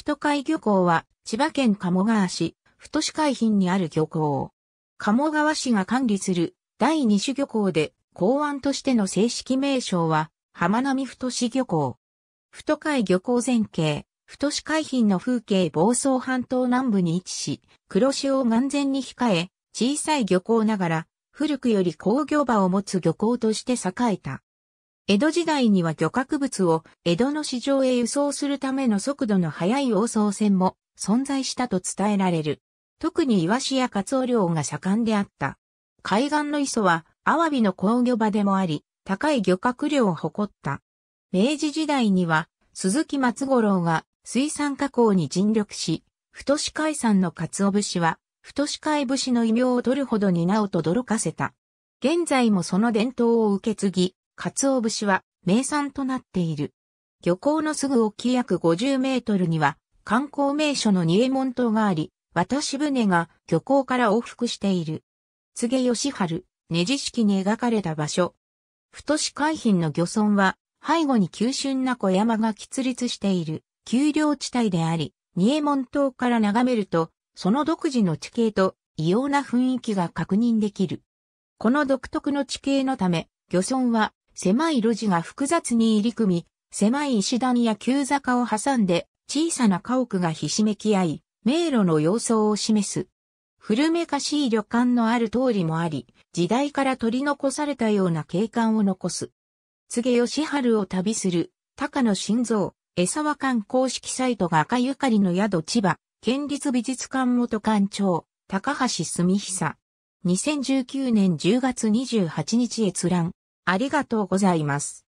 太海漁港は、千葉県鴨川市、太市海浜にある漁港。鴨川市が管理する第二種漁港で、港湾としての正式名称は、浜波太市漁港。太海漁港前景、太市海浜の風景房総半島南部に位置し、黒潮を眼前に控え、小さい漁港ながら、古くより工業場を持つ漁港として栄えた。江戸時代には漁獲物を江戸の市場へ輸送するための速度の速い王送船も存在したと伝えられる。特にイワシやカツオ漁が盛んであった。海岸の磯はアワビの工業場でもあり、高い漁獲量を誇った。明治時代には鈴木松五郎が水産加工に尽力し、太子海産のカツオ節は太子海節の異名を取るほどになおと驚かせた。現在もその伝統を受け継ぎ、鰹節は名産となっている。漁港のすぐ沖約50メートルには観光名所の二重門島があり、渡し船が漁港から往復している。柘義春、ネジ式に描かれた場所。太市海浜の漁村は背後に急峻な小山が喫立している丘陵地帯であり、二重門島から眺めると、その独自の地形と異様な雰囲気が確認できる。この独特の地形のため、漁村は狭い路地が複雑に入り組み、狭い石段や急坂を挟んで小さな家屋がひしめき合い、迷路の様相を示す。古めかしい旅館のある通りもあり、時代から取り残されたような景観を残す。げよ義春を旅する、高野晋三、江沢館公式サイトが赤ゆかりの宿千葉、県立美術館元館長、高橋澄久。2019年10月28日閲覧。ありがとうございます。